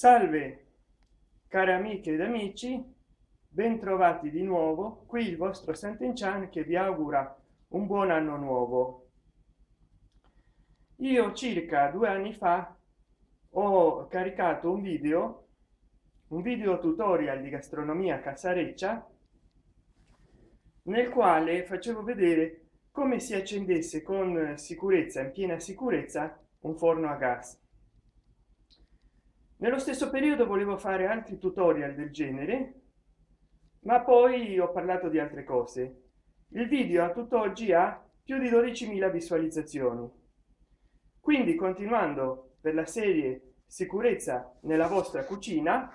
salve cari amiche ed amici bentrovati di nuovo qui il vostro sentencian che vi augura un buon anno nuovo io circa due anni fa ho caricato un video un video tutorial di gastronomia casareccia nel quale facevo vedere come si accendesse con sicurezza in piena sicurezza un forno a gas nello stesso periodo volevo fare altri tutorial del genere ma poi ho parlato di altre cose il video a tutt'oggi ha più di 12.000 visualizzazioni quindi continuando per la serie sicurezza nella vostra cucina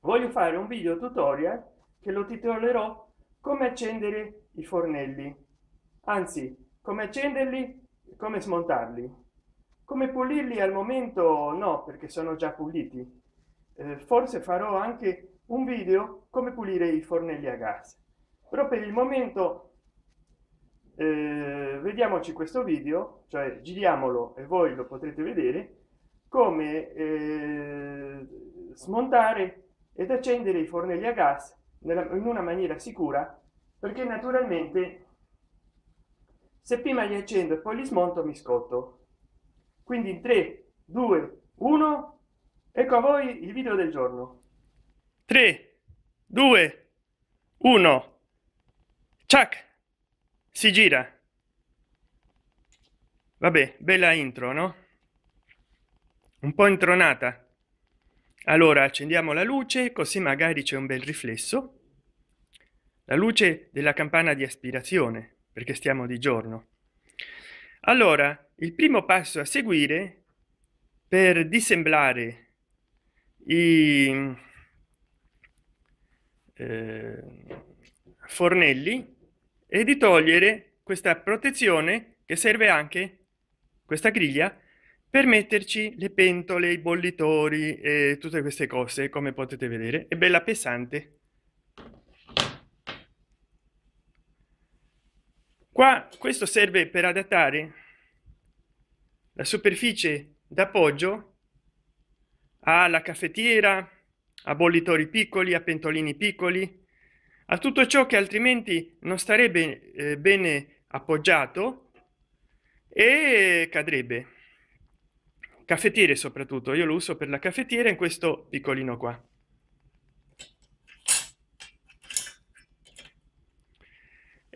voglio fare un video tutorial che lo titolerò come accendere i fornelli anzi come accenderli come smontarli come pulirli al momento no perché sono già puliti eh, forse farò anche un video come pulire i fornelli a gas però per il momento eh, vediamoci questo video cioè giriamolo e voi lo potrete vedere come eh, smontare ed accendere i fornelli a gas nella, in una maniera sicura perché naturalmente se prima li accendo e poi li smonto mi scotto quindi in 3 2 1 ecco a voi il video del giorno 3 2 1 ciak si gira vabbè bella intro no un po intronata allora accendiamo la luce così magari c'è un bel riflesso la luce della campana di aspirazione perché stiamo di giorno allora il primo passo a seguire per dissemblare i eh, fornelli e di togliere questa protezione che serve anche questa griglia per metterci le pentole i bollitori e tutte queste cose come potete vedere è bella pesante qua questo serve per adattare la superficie d'appoggio alla caffettiera a bollitori piccoli a pentolini piccoli a tutto ciò che altrimenti non starebbe eh, bene appoggiato e cadrebbe caffettiere soprattutto io lo uso per la caffettiera in questo piccolino qua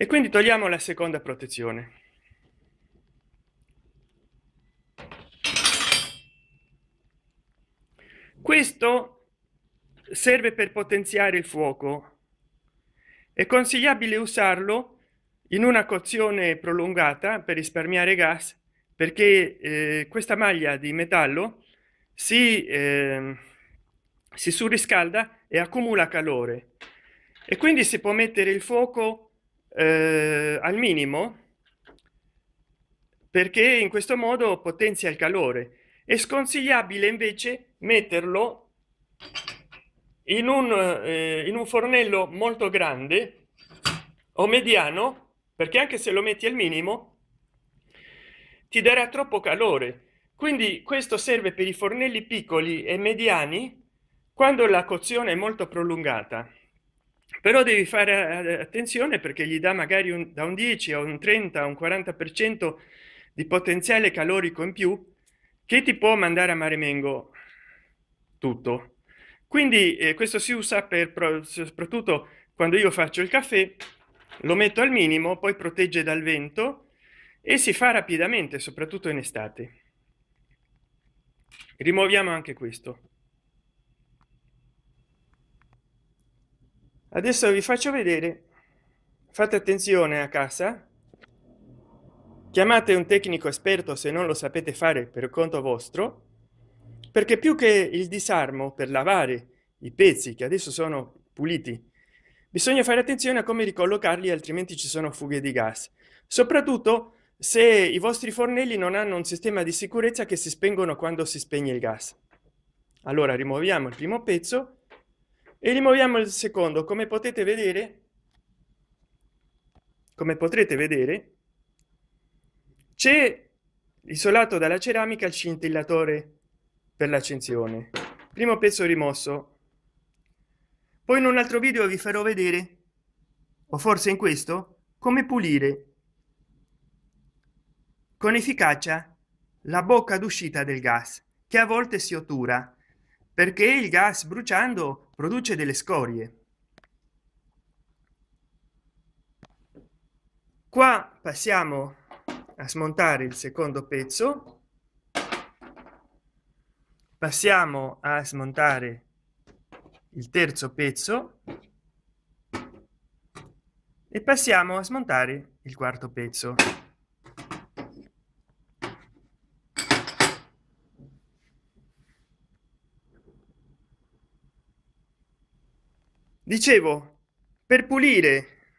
e quindi togliamo la seconda protezione questo serve per potenziare il fuoco è consigliabile usarlo in una cozione prolungata per risparmiare gas perché eh, questa maglia di metallo si, eh, si surriscalda e accumula calore e quindi si può mettere il fuoco eh, al minimo perché in questo modo potenzia il calore è sconsigliabile invece metterlo in un, eh, in un fornello molto grande o mediano perché anche se lo metti al minimo ti darà troppo calore quindi questo serve per i fornelli piccoli e mediani quando la cozione è molto prolungata però devi fare eh, attenzione perché gli dà magari un, da un 10 a un 30 a un 40 per cento di potenziale calorico in più che ti può mandare a mare mengo tutto quindi eh, questo si usa per soprattutto quando io faccio il caffè lo metto al minimo poi protegge dal vento e si fa rapidamente soprattutto in estate rimuoviamo anche questo adesso vi faccio vedere fate attenzione a casa chiamate un tecnico esperto se non lo sapete fare per conto vostro perché più che il disarmo per lavare i pezzi che adesso sono puliti bisogna fare attenzione a come ricollocarli altrimenti ci sono fughe di gas soprattutto se i vostri fornelli non hanno un sistema di sicurezza che si spengono quando si spegne il gas allora rimuoviamo il primo pezzo e rimuoviamo il secondo come potete vedere come potrete vedere c'è isolato dalla ceramica il scintillatore per l'accensione primo pezzo rimosso poi in un altro video vi farò vedere o forse in questo come pulire con efficacia la bocca d'uscita del gas che a volte si ottura perché il gas bruciando produce delle scorie qua passiamo a smontare il secondo pezzo passiamo a smontare il terzo pezzo e passiamo a smontare il quarto pezzo dicevo per pulire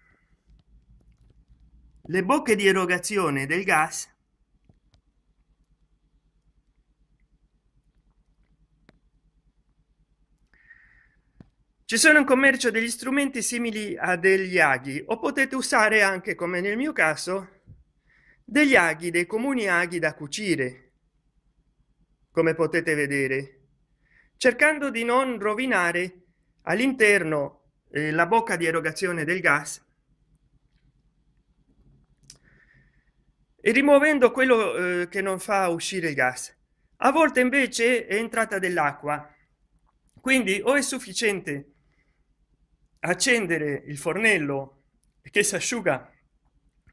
le bocche di erogazione del gas ci sono in commercio degli strumenti simili a degli aghi o potete usare anche come nel mio caso degli aghi dei comuni aghi da cucire come potete vedere cercando di non rovinare all'interno eh, la bocca di erogazione del gas e rimuovendo quello eh, che non fa uscire il gas a volte invece è entrata dell'acqua quindi o è sufficiente accendere il fornello che si asciuga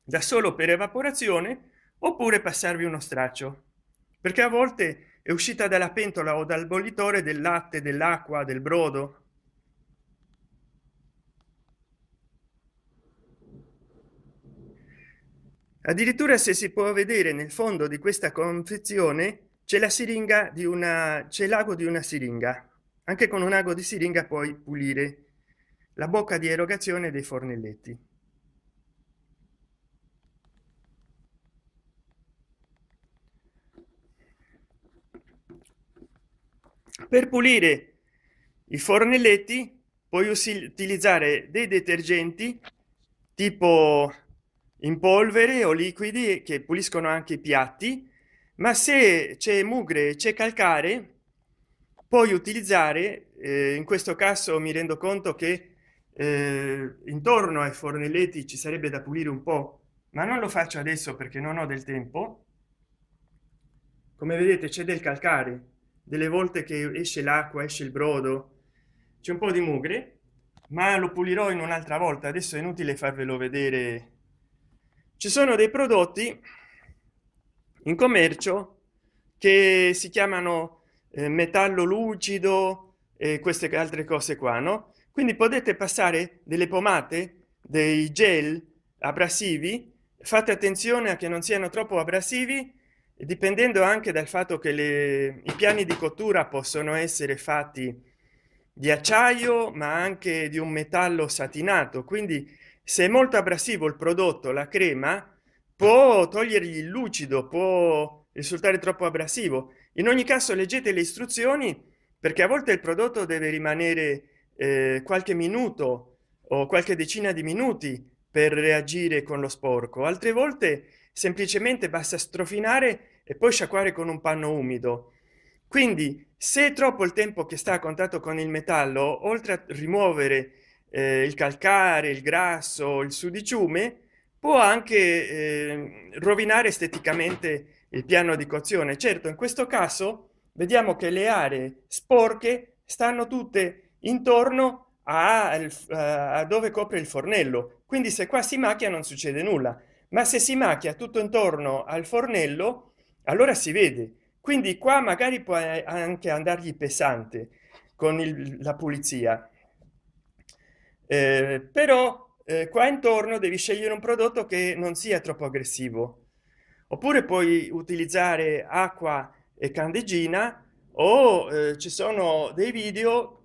da solo per evaporazione oppure passarvi uno straccio perché a volte è uscita dalla pentola o dal bollitore del latte dell'acqua del brodo addirittura se si può vedere nel fondo di questa confezione c'è la siringa di una c'è l'ago di una siringa anche con un ago di siringa puoi pulire la bocca di erogazione dei fornelletti per pulire i fornelletti puoi utilizzare dei detergenti tipo in polvere o liquidi che puliscono anche i piatti ma se c'è mugre e c'è calcare puoi utilizzare eh, in questo caso mi rendo conto che eh, intorno ai fornelletti ci sarebbe da pulire un po ma non lo faccio adesso perché non ho del tempo come vedete c'è del calcare delle volte che esce l'acqua esce il brodo c'è un po di mugre ma lo pulirò in un'altra volta adesso è inutile farvelo vedere ci sono dei prodotti in commercio che si chiamano eh, metallo lucido e queste altre cose qua no quindi potete passare delle pomate dei gel abrasivi fate attenzione a che non siano troppo abrasivi dipendendo anche dal fatto che le, i piani di cottura possono essere fatti di acciaio ma anche di un metallo satinato quindi se è molto abrasivo il prodotto la crema può togliergli il lucido può risultare troppo abrasivo in ogni caso leggete le istruzioni perché a volte il prodotto deve rimanere eh, qualche minuto o qualche decina di minuti per reagire con lo sporco altre volte semplicemente basta strofinare e poi sciacquare con un panno umido quindi se è troppo il tempo che sta a contatto con il metallo oltre a rimuovere eh, il calcare, il grasso, il sudiciume, può anche eh, rovinare esteticamente il piano di cozione. Certo, in questo caso vediamo che le aree sporche stanno tutte intorno a, a dove copre il fornello. Quindi se qua si macchia non succede nulla, ma se si macchia tutto intorno al fornello, allora si vede. Quindi qua magari può eh, anche andargli pesante con il, la pulizia eh, però eh, qua intorno devi scegliere un prodotto che non sia troppo aggressivo oppure puoi utilizzare acqua e candeggina o eh, ci sono dei video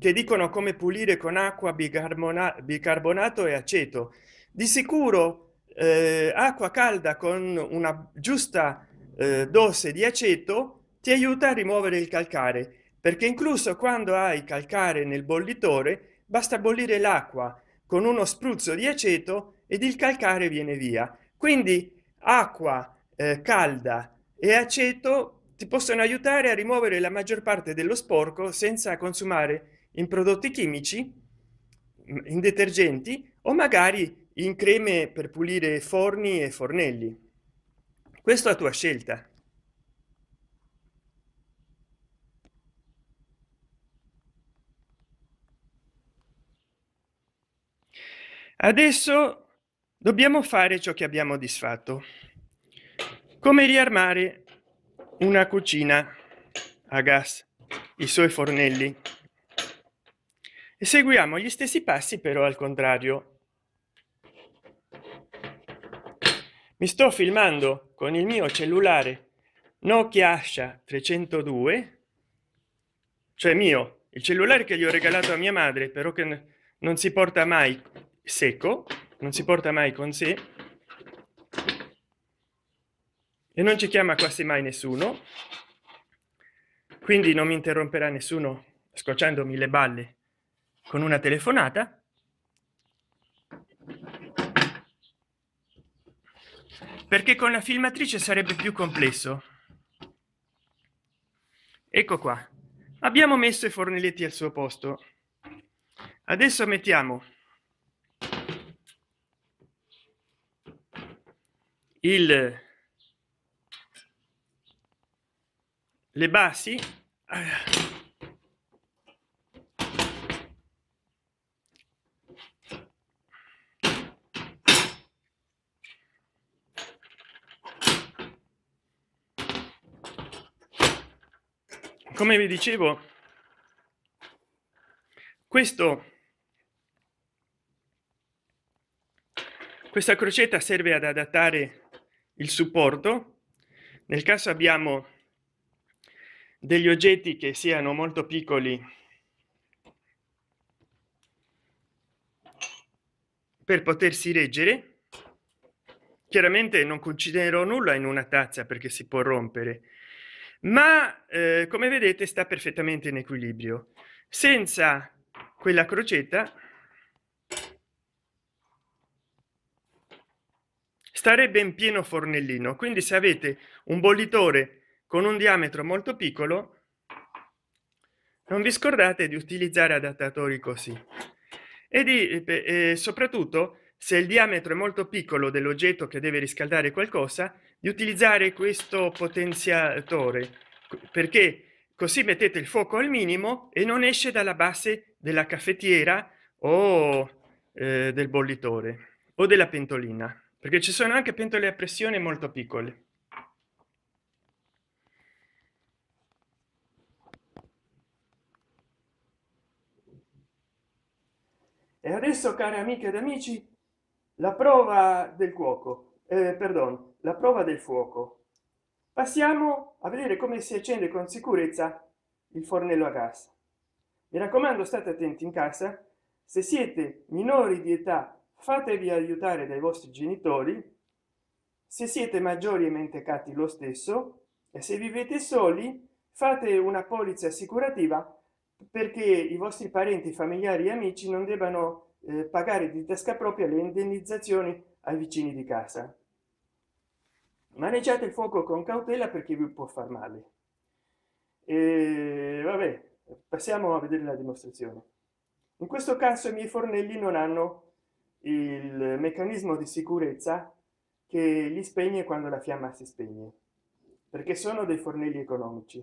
che dicono come pulire con acqua bicarbonato, e aceto di sicuro eh, acqua calda con una giusta eh, dose di aceto ti aiuta a rimuovere il calcare perché incluso quando hai calcare nel bollitore basta bollire l'acqua con uno spruzzo di aceto ed il calcare viene via quindi acqua eh, calda e aceto ti possono aiutare a rimuovere la maggior parte dello sporco senza consumare in prodotti chimici in detergenti o magari in creme per pulire forni e fornelli questo a tua scelta adesso dobbiamo fare ciò che abbiamo disfatto come riarmare una cucina a gas i suoi fornelli e seguiamo gli stessi passi però al contrario mi sto filmando con il mio cellulare nokia ascia 302 cioè mio il cellulare che gli ho regalato a mia madre però che non si porta mai secco, non si porta mai con sé e non ci chiama quasi mai nessuno, quindi non mi interromperà nessuno scocciandomi le balle con una telefonata. Perché con la filmatrice sarebbe più complesso. Ecco qua. Abbiamo messo i fornelletti al suo posto. Adesso mettiamo il, le basi come vi dicevo questo questa crocetta serve ad adattare il supporto. Nel caso abbiamo degli oggetti che siano molto piccoli per potersi reggere, chiaramente non considero nulla in una tazza perché si può rompere, ma eh, come vedete sta perfettamente in equilibrio. Senza quella crocetta starebbe in pieno fornellino quindi se avete un bollitore con un diametro molto piccolo non vi scordate di utilizzare adattatori così e di eh, soprattutto se il diametro è molto piccolo dell'oggetto che deve riscaldare qualcosa di utilizzare questo potenziatore perché così mettete il fuoco al minimo e non esce dalla base della caffettiera o eh, del bollitore o della pentolina perché ci sono anche pentole a pressione molto piccole e adesso cari amiche ed amici la prova del cuoco eh, perdon la prova del fuoco passiamo a vedere come si accende con sicurezza il fornello a gas mi raccomando state attenti in casa se siete minori di età fatevi aiutare dai vostri genitori se siete maggiori e mentecatti lo stesso e se vivete soli fate una polizza assicurativa perché i vostri parenti familiari e amici non debbano eh, pagare di tasca propria le indennizzazioni ai vicini di casa maneggiate il fuoco con cautela perché vi può far male e vabbè passiamo a vedere la dimostrazione in questo caso i miei fornelli non hanno il meccanismo di sicurezza che li spegne quando la fiamma si spegne perché sono dei fornelli economici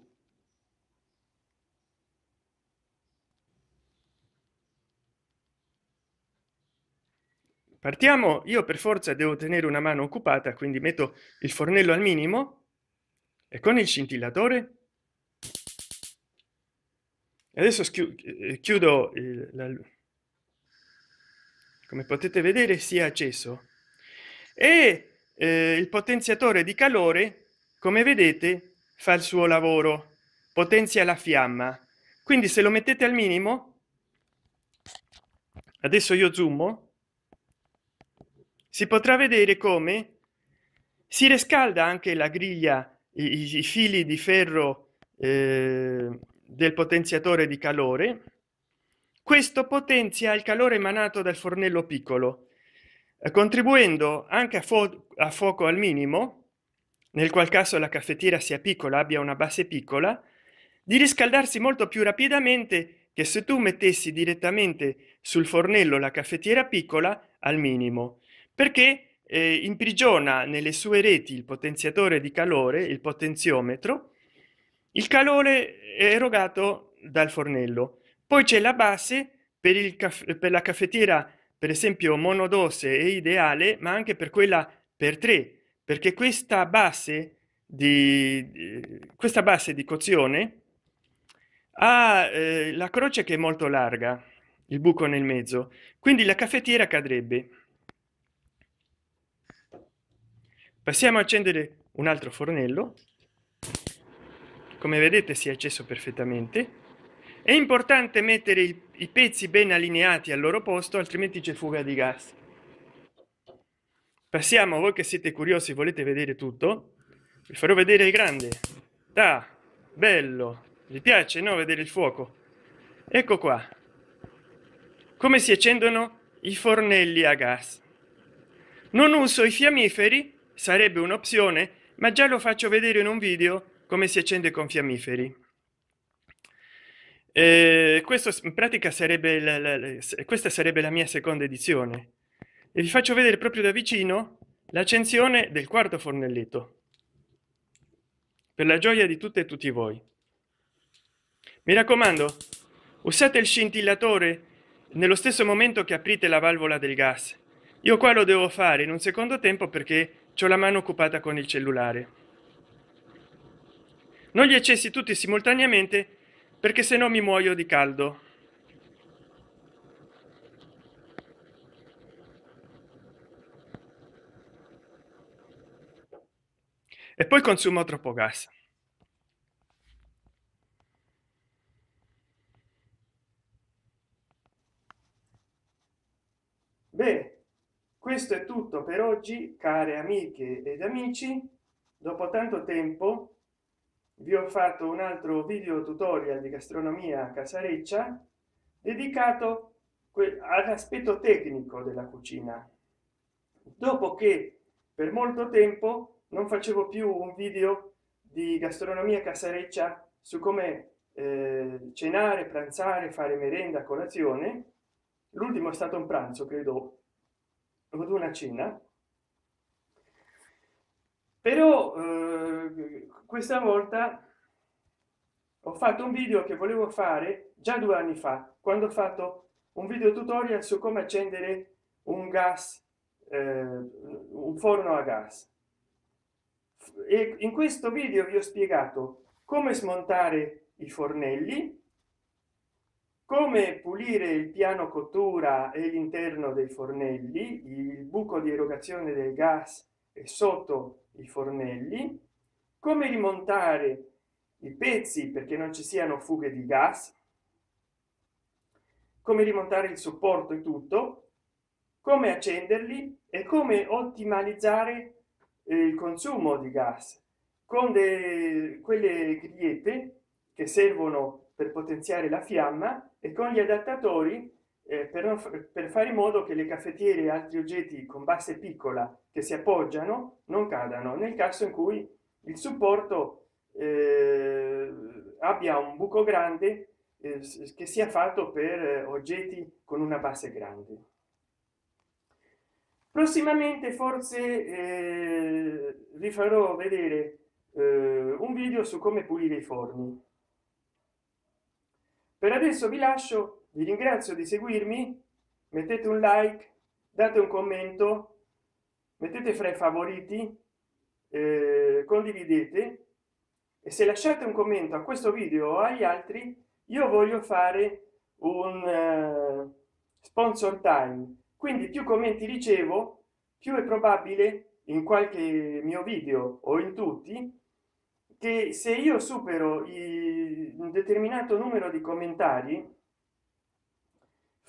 partiamo io per forza devo tenere una mano occupata quindi metto il fornello al minimo e con il scintillatore adesso eh, chiudo il, la, come potete vedere si è acceso e eh, il potenziatore di calore come vedete fa il suo lavoro potenzia la fiamma quindi se lo mettete al minimo adesso io zoom si potrà vedere come si riscalda anche la griglia i, i fili di ferro eh, del potenziatore di calore questo potenzia il calore emanato dal fornello piccolo, eh, contribuendo anche a, fo a fuoco al minimo, nel qual caso la caffettiera sia piccola, abbia una base piccola, di riscaldarsi molto più rapidamente che se tu mettessi direttamente sul fornello la caffettiera piccola al minimo, perché eh, imprigiona nelle sue reti il potenziatore di calore, il potenziometro, il calore erogato dal fornello poi c'è la base per il caffè per la caffettiera per esempio monodose è ideale ma anche per quella per tre perché questa base di questa base di cozione ha eh, la croce che è molto larga il buco nel mezzo quindi la caffettiera cadrebbe passiamo a accendere un altro fornello come vedete si è acceso perfettamente è importante mettere il, i pezzi ben allineati al loro posto, altrimenti c'è fuga di gas. Passiamo, voi che siete curiosi, volete vedere tutto, vi farò vedere il grande. Da, bello, vi piace no vedere il fuoco? Ecco qua. Come si accendono i fornelli a gas. Non uso i fiammiferi, sarebbe un'opzione, ma già lo faccio vedere in un video come si accende con fiammiferi. E questo in pratica sarebbe la, la, la, questa sarebbe la mia seconda edizione e vi faccio vedere proprio da vicino l'accensione del quarto fornelletto per la gioia di tutte e tutti voi mi raccomando usate il scintillatore nello stesso momento che aprite la valvola del gas io qua lo devo fare in un secondo tempo perché ho la mano occupata con il cellulare non gli eccessi tutti simultaneamente perché se no mi muoio di caldo. E poi consumo troppo gas. beh questo è tutto per oggi, care amiche ed amici. Dopo tanto tempo vi ho fatto un altro video tutorial di gastronomia casareccia dedicato all'aspetto tecnico della cucina dopo che per molto tempo non facevo più un video di gastronomia casareccia su come eh, cenare pranzare fare merenda colazione l'ultimo è stato un pranzo credo o una cena però eh, questa volta ho fatto un video che volevo fare già due anni fa quando ho fatto un video tutorial su come accendere un gas eh, un forno a gas e in questo video vi ho spiegato come smontare i fornelli come pulire il piano cottura e l'interno dei fornelli il buco di erogazione del gas e sotto i fornelli come rimontare i pezzi perché non ci siano fughe di gas come rimontare il supporto e tutto come accenderli e come ottimizzare eh, il consumo di gas con quelle griete che servono per potenziare la fiamma e con gli adattatori eh, per fare in modo che le caffettiere e altri oggetti con base piccola che si appoggiano non cadano nel caso in cui il supporto eh, abbia un buco grande eh, che sia fatto per eh, oggetti con una base grande prossimamente forse eh, vi farò vedere eh, un video su come pulire i forni per adesso vi lascio vi ringrazio di seguirmi mettete un like date un commento mettete fra i favoriti eh, condividete e se lasciate un commento a questo video o agli altri io voglio fare un eh, sponsor time quindi più commenti ricevo più è probabile in qualche mio video o in tutti che se io supero il, un determinato numero di commentari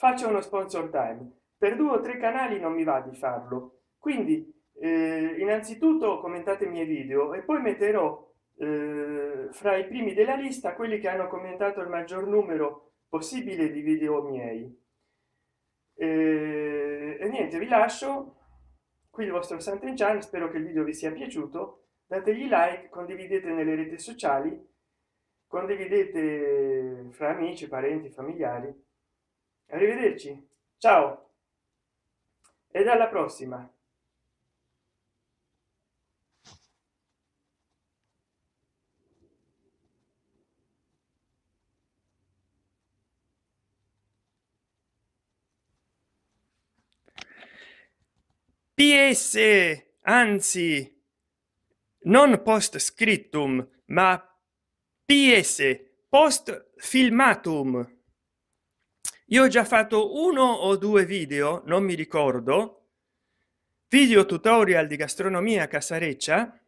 faccio uno sponsor time per due o tre canali non mi va di farlo quindi eh, innanzitutto commentate i miei video e poi metterò eh, fra i primi della lista quelli che hanno commentato il maggior numero possibile di video miei eh, e niente vi lascio qui il vostro Sant'Enchan spero che il video vi sia piaciuto dategli like condividete nelle reti sociali condividete fra amici parenti familiari arrivederci ciao e alla prossima ps anzi non post scriptum ma ps post filmatum io ho già fatto uno o due video non mi ricordo video tutorial di gastronomia casareccia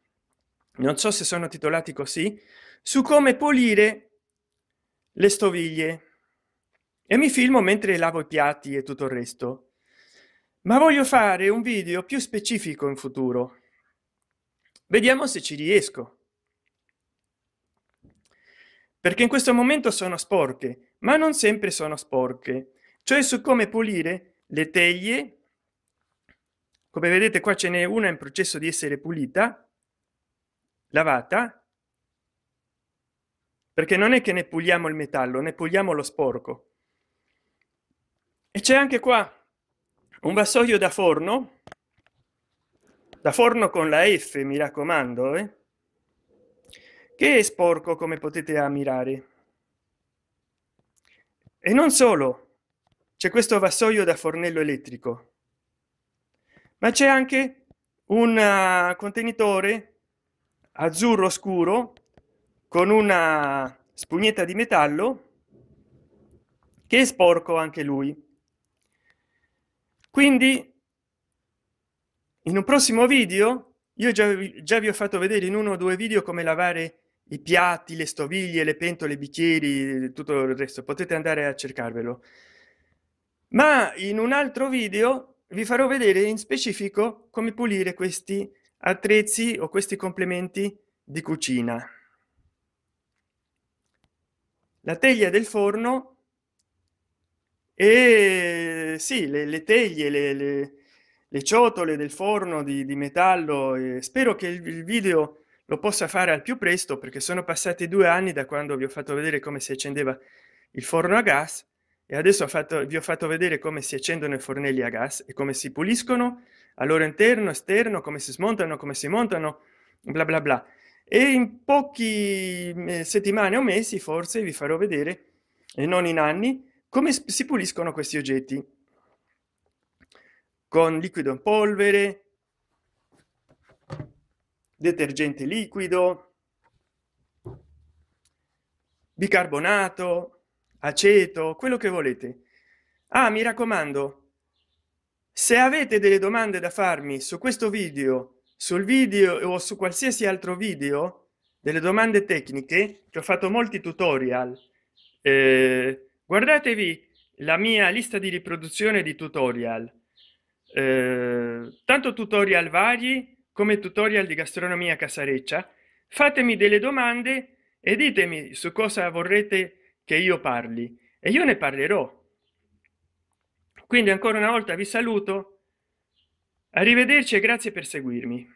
non so se sono titolati così su come pulire le stoviglie e mi filmo mentre lavo i piatti e tutto il resto ma voglio fare un video più specifico in futuro vediamo se ci riesco perché in questo momento sono sporche ma non sempre sono sporche cioè su come pulire le teglie come vedete qua ce n'è una in processo di essere pulita lavata perché non è che ne puliamo il metallo ne puliamo lo sporco e c'è anche qua un vassoio da forno da forno con la f mi raccomando eh? che è sporco come potete ammirare e non solo c'è questo vassoio da fornello elettrico ma c'è anche un eh, contenitore azzurro scuro con una spugnetta di metallo che è sporco anche lui quindi in un prossimo video io già, già vi ho fatto vedere in uno o due video come lavare i piatti, le stoviglie, le pentole, i bicchieri, tutto il resto. Potete andare a cercarvelo. Ma in un altro video vi farò vedere in specifico come pulire questi attrezzi o questi complementi di cucina. La teglia del forno e sì, le, le teglie, le, le, le, ciotole del forno di, di metallo. E spero che il, il video lo possa fare al più presto perché sono passati due anni da quando vi ho fatto vedere come si accendeva il forno a gas e adesso ho fatto, vi ho fatto vedere come si accendono i fornelli a gas e come si puliscono al loro interno, esterno, come si smontano, come si montano, bla bla bla. E in poche settimane o mesi forse vi farò vedere, e non in anni, come si puliscono questi oggetti con liquido in polvere, detergente liquido bicarbonato aceto quello che volete ah mi raccomando se avete delle domande da farmi su questo video sul video o su qualsiasi altro video delle domande tecniche che ho fatto molti tutorial eh, guardatevi la mia lista di riproduzione di tutorial eh, tanto tutorial vari come tutorial di gastronomia casareccia fatemi delle domande e ditemi su cosa vorrete che io parli e io ne parlerò quindi ancora una volta vi saluto arrivederci e grazie per seguirmi